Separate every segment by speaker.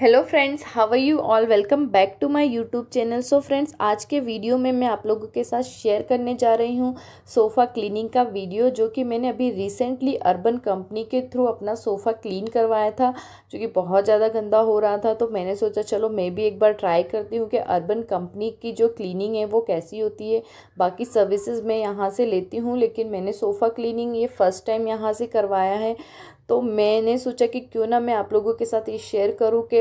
Speaker 1: hello friends how are you all welcome back to my YouTube channel so friends आज के video में मैं आप लोगों के साथ शेयर करने जा रही हूँ सोफ़ा क्लीनिंग का वीडियो जो कि मैंने अभी रिसेंटली अर्बन कंपनी के थ्रू अपना सोफ़ा क्लीन करवाया था जो कि बहुत ज़्यादा गंदा हो रहा था तो मैंने सोचा चलो मैं भी एक बार ट्राई करती हूँ कि अर्बन कंपनी की जो क्लीनिंग है वो कैसी होती है बाकी सर्विसेज मैं यहाँ से लेती हूँ लेकिन मैंने सोफ़ा क्लीनिंग ये फ़र्स्ट टाइम यहाँ से करवाया है तो मैंने सोचा कि क्यों ना मैं आप लोगों के साथ ये शेयर करूँ कि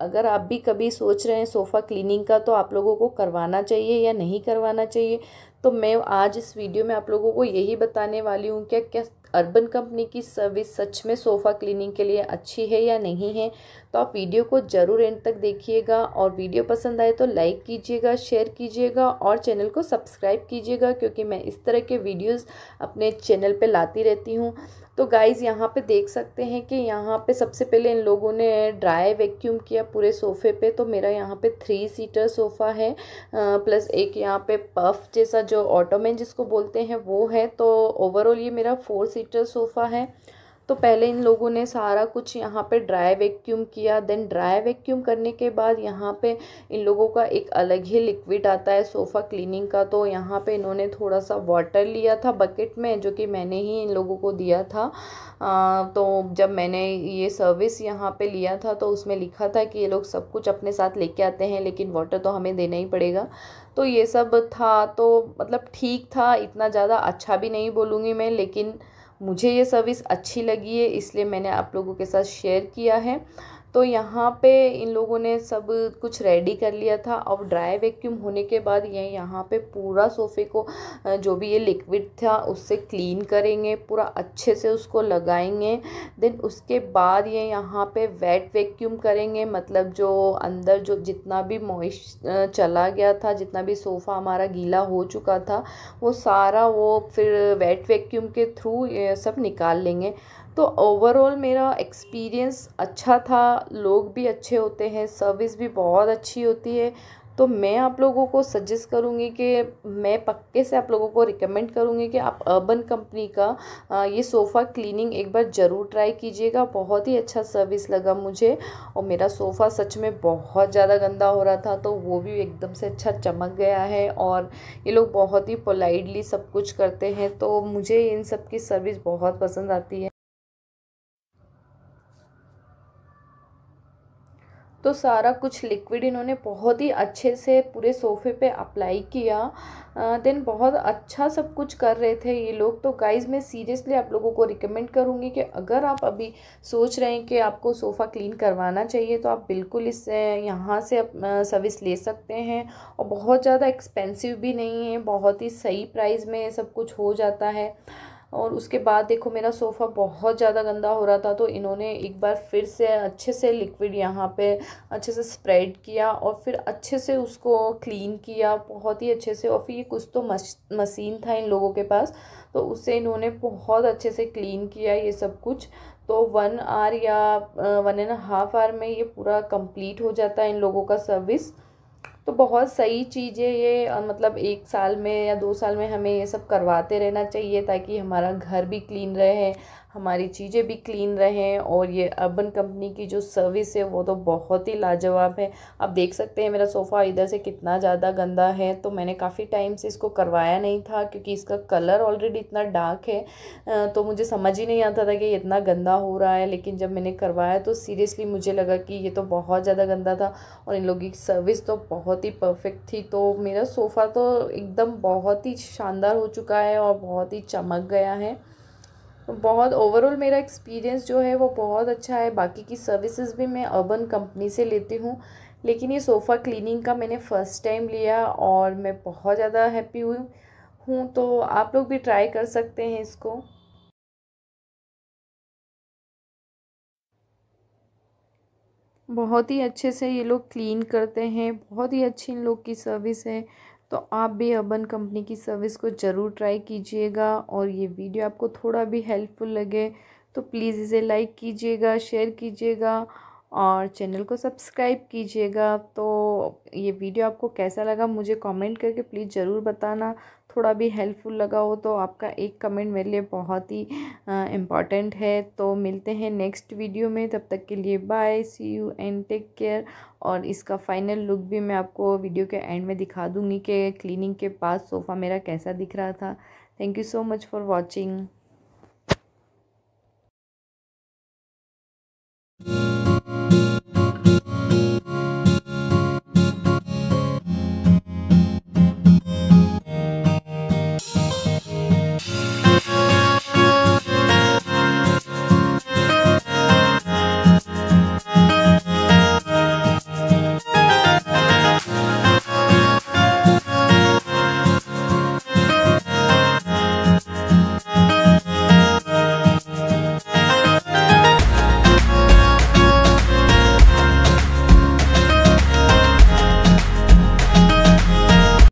Speaker 1: अगर आप भी कभी सोच रहे हैं सोफ़ा क्लीनिंग का तो आप लोगों को करवाना चाहिए या नहीं करवाना चाहिए तो मैं आज इस वीडियो में आप लोगों को यही बताने वाली हूँ क्या क्या अर्बन कंपनी की सर्विस सच में सोफ़ा क्लीनिंग के लिए अच्छी है या नहीं है तो आप वीडियो को ज़रूर एंड तक देखिएगा और वीडियो पसंद आए तो लाइक कीजिएगा शेयर कीजिएगा और चैनल को सब्सक्राइब कीजिएगा क्योंकि मैं इस तरह के वीडियोज़ अपने चैनल पर लाती रहती हूँ तो गाइज़ यहाँ पे देख सकते हैं कि यहाँ पे सबसे पहले इन लोगों ने ड्राई वैक्यूम किया पूरे सोफ़े पे तो मेरा यहाँ पे थ्री सीटर सोफ़ा है प्लस एक यहाँ पे पफ जैसा जो ऑटोमेन जिसको बोलते हैं वो है तो ओवरऑल ये मेरा फोर सीटर सोफ़ा है तो पहले इन लोगों ने सारा कुछ यहाँ पे ड्राई वैक्यूम किया देन ड्राई वैक्यूम करने के बाद यहाँ पे इन लोगों का एक अलग ही लिक्विड आता है सोफ़ा क्लीनिंग का तो यहाँ पे इन्होंने थोड़ा सा वाटर लिया था बकेट में जो कि मैंने ही इन लोगों को दिया था आ, तो जब मैंने ये सर्विस यहाँ पे लिया था तो उसमें लिखा था कि ये लोग सब कुछ अपने साथ लेके आते हैं लेकिन वाटर तो हमें देना ही पड़ेगा तो ये सब था तो मतलब ठीक था इतना ज़्यादा अच्छा भी नहीं बोलूँगी मैं लेकिन मुझे ये सर्विस अच्छी लगी है इसलिए मैंने आप लोगों के साथ शेयर किया है तो यहाँ पे इन लोगों ने सब कुछ रेडी कर लिया था अब ड्राई वैक्यूम होने के बाद ये यहाँ पे पूरा सोफ़े को जो भी ये लिक्विड था उससे क्लीन करेंगे पूरा अच्छे से उसको लगाएंगे देन उसके बाद ये यहाँ पे वेट वैक्यूम करेंगे मतलब जो अंदर जो जितना भी मॉइस्ट चला गया था जितना भी सोफ़ा हमारा गीला हो चुका था वो सारा वो फिर वेट वैक्यूम के थ्रू सब निकाल लेंगे तो ओवरऑल मेरा एक्सपीरियंस अच्छा था लोग भी अच्छे होते हैं सर्विस भी बहुत अच्छी होती है तो मैं आप लोगों को सजेस्ट करूँगी कि मैं पक्के से आप लोगों को रिकमेंड करूँगी कि आप अर्बन कंपनी का ये सोफ़ा क्लीनिंग एक बार ज़रूर ट्राई कीजिएगा बहुत ही अच्छा सर्विस लगा मुझे और मेरा सोफ़ा सच में बहुत ज़्यादा गंदा हो रहा था तो वो भी एकदम से अच्छा चमक गया है और ये लोग बहुत ही पोलाइटली सब कुछ करते हैं तो मुझे इन सब की सर्विस बहुत पसंद आती है तो सारा कुछ लिक्विड इन्होंने बहुत ही अच्छे से पूरे सोफे पे अप्लाई किया देन बहुत अच्छा सब कुछ कर रहे थे ये लोग तो गाइज मैं सीरियसली आप लोगों को रिकमेंड करूँगी कि अगर आप अभी सोच रहे हैं कि आपको सोफ़ा क्लीन करवाना चाहिए तो आप बिल्कुल इस यहाँ से आप सर्विस ले सकते हैं और बहुत ज़्यादा एक्सपेंसिव भी नहीं है बहुत ही सही प्राइस में सब कुछ हो जाता है और उसके बाद देखो मेरा सोफ़ा बहुत ज़्यादा गंदा हो रहा था तो इन्होंने एक बार फिर से अच्छे से लिक्विड यहाँ पे अच्छे से स्प्रेड किया और फिर अच्छे से उसको क्लीन किया बहुत ही अच्छे से और फिर ये कुछ तो मश मशीन था इन लोगों के पास तो उससे इन्होंने बहुत अच्छे से क्लीन किया ये सब कुछ तो वन आवर या वन एंड हाफ आवर में ये पूरा कंप्लीट हो जाता है इन लोगों का सर्विस तो बहुत सही चीज़ है ये मतलब एक साल में या दो साल में हमें ये सब करवाते रहना चाहिए ताकि हमारा घर भी क्लीन रहे हमारी चीज़ें भी क्लीन रहें और ये अर्बन कंपनी की जो सर्विस है वो तो बहुत ही लाजवाब है आप देख सकते हैं मेरा सोफ़ा इधर से कितना ज़्यादा गंदा है तो मैंने काफ़ी टाइम से इसको करवाया नहीं था क्योंकि इसका कलर ऑलरेडी इतना डार्क है तो मुझे समझ ही नहीं आता था कि ये इतना गंदा हो रहा है लेकिन जब मैंने करवाया तो सीरियसली मुझे लगा कि ये तो बहुत ज़्यादा गंदा था और इन लोगों की सर्विस तो बहुत बहुत ही परफेक्ट थी तो मेरा सोफ़ा तो एकदम बहुत ही शानदार हो चुका है और बहुत ही चमक गया है बहुत ओवरऑल मेरा एक्सपीरियंस जो है वो बहुत अच्छा है बाकी की सर्विसेज भी मैं अर्बन कंपनी से लेती हूँ लेकिन ये सोफ़ा क्लीनिंग का मैंने फ़र्स्ट टाइम लिया और मैं बहुत ज़्यादा हैप्पी हुई हूँ तो आप लोग भी ट्राई कर सकते हैं इसको बहुत ही अच्छे से ये लोग क्लीन करते हैं बहुत ही अच्छी इन लोग की सर्विस है तो आप भी अर्बन कंपनी की सर्विस को ज़रूर ट्राई कीजिएगा और ये वीडियो आपको थोड़ा भी हेल्पफुल लगे तो प्लीज़ इसे लाइक कीजिएगा शेयर कीजिएगा और चैनल को सब्सक्राइब कीजिएगा तो ये वीडियो आपको कैसा लगा मुझे कमेंट करके प्लीज़ ज़रूर बताना थोड़ा भी हेल्पफुल लगा हो तो आपका एक कमेंट मेरे लिए बहुत ही इम्पॉर्टेंट है तो मिलते हैं नेक्स्ट वीडियो में तब तक के लिए bye see you and take care और इसका फाइनल लुक भी मैं आपको वीडियो के एंड में दिखा दूँगी कि क्लिनिंग के पास सोफ़ा मेरा कैसा दिख रहा था thank you so much for watching